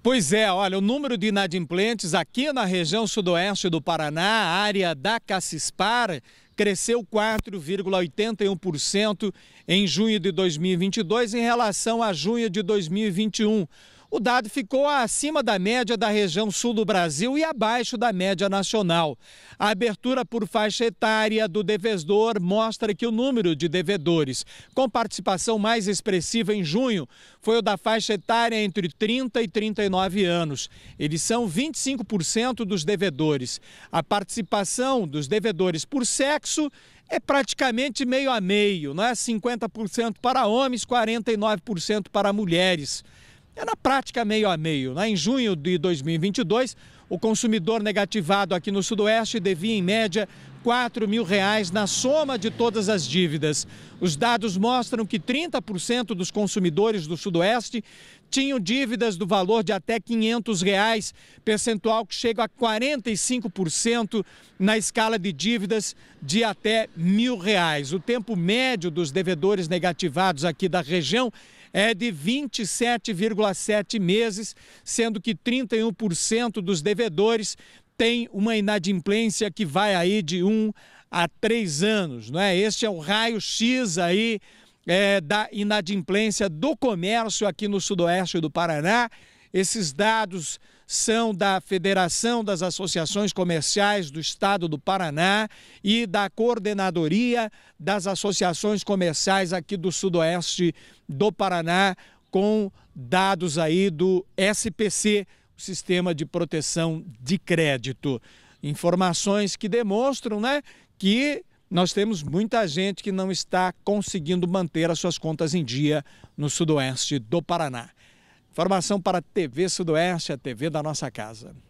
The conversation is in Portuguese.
Pois é, olha, o número de inadimplentes aqui na região sudoeste do Paraná, área da Cacispar, cresceu 4,81% em junho de 2022 em relação a junho de 2021. O dado ficou acima da média da região sul do Brasil e abaixo da média nacional. A abertura por faixa etária do devedor mostra que o número de devedores com participação mais expressiva em junho foi o da faixa etária entre 30 e 39 anos. Eles são 25% dos devedores. A participação dos devedores por sexo é praticamente meio a meio, não é? 50% para homens, 49% para mulheres era prática meio a meio. Né? Em junho de 2022, o consumidor negativado aqui no Sudoeste devia, em média, 4 mil reais na soma de todas as dívidas. Os dados mostram que 30% dos consumidores do Sudoeste tinham dívidas do valor de até 500 reais, percentual que chega a 45% na escala de dívidas de até mil reais. O tempo médio dos devedores negativados aqui da região é de 27,7 meses, sendo que 31% dos devedores devedores uma inadimplência que vai aí de um a três anos, não é? Este é o raio-x aí é, da inadimplência do comércio aqui no sudoeste do Paraná. Esses dados são da Federação das Associações Comerciais do Estado do Paraná e da Coordenadoria das Associações Comerciais aqui do Sudoeste do Paraná, com dados aí do SPC, sistema de proteção de crédito. Informações que demonstram né, que nós temos muita gente que não está conseguindo manter as suas contas em dia no sudoeste do Paraná. Informação para a TV Sudoeste, a TV da nossa casa.